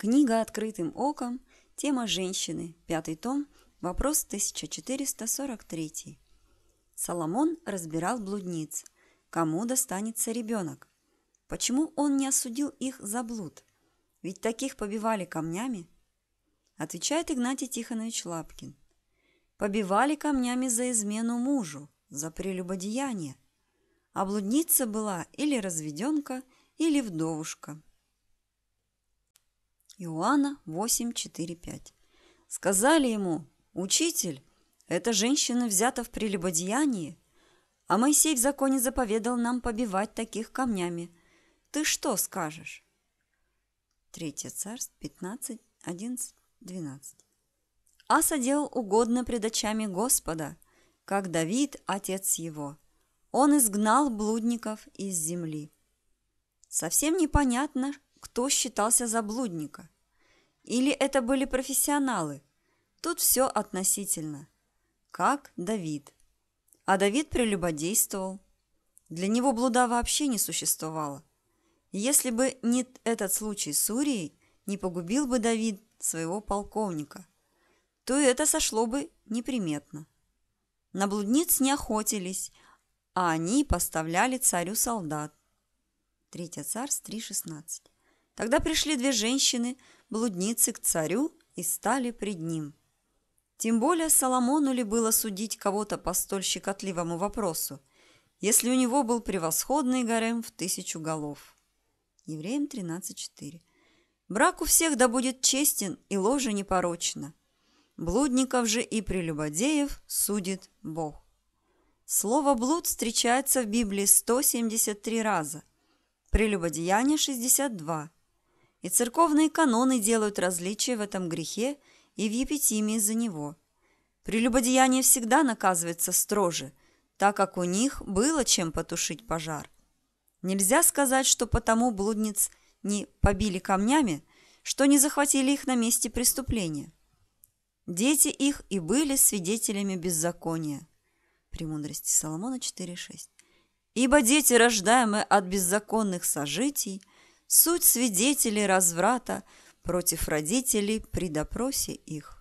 Книга «Открытым оком», тема «Женщины», пятый том, вопрос 1443. Соломон разбирал блудниц. Кому достанется ребенок? Почему он не осудил их за блуд? Ведь таких побивали камнями. Отвечает Игнатий Тихонович Лапкин. Побивали камнями за измену мужу, за прелюбодеяние. А блудница была или разведенка, или вдовушка. Иоанна 8.4.5. Сказали ему, «Учитель, эта женщина взята в прелюбодеянии, а Моисей в законе заповедал нам побивать таких камнями. Ты что скажешь?» Третье Царств 15, 11, 12. Аса делал угодно пред очами Господа, как Давид, отец его. Он изгнал блудников из земли. Совсем непонятно, кто считался заблудника. Или это были профессионалы? Тут все относительно. Как Давид. А Давид прелюбодействовал. Для него блуда вообще не существовало. Если бы не этот случай с Урией, не погубил бы Давид своего полковника, то это сошло бы неприметно. На блудниц не охотились, а они поставляли царю солдат. Третье царств 3.16. Тогда пришли две женщины, блудницы к царю, и стали пред ним. Тем более Соломону ли было судить кого-то по столь щекотливому вопросу, если у него был превосходный гарем в тысячу голов. Евреям 13.4. Брак у всех да будет честен и ложе непорочно. Блудников же и прелюбодеев судит Бог. Слово «блуд» встречается в Библии 173 раза, прелюбодеяние – 62, и церковные каноны делают различия в этом грехе и в епитимии за него. Прелюбодеяние всегда наказывается строже, так как у них было чем потушить пожар. Нельзя сказать, что потому блудниц не побили камнями, что не захватили их на месте преступления. Дети их и были свидетелями беззакония. Премудрости Соломона 4.6. Ибо дети, рождаемые от беззаконных сожитий, суть свидетелей разврата против родителей при допросе их.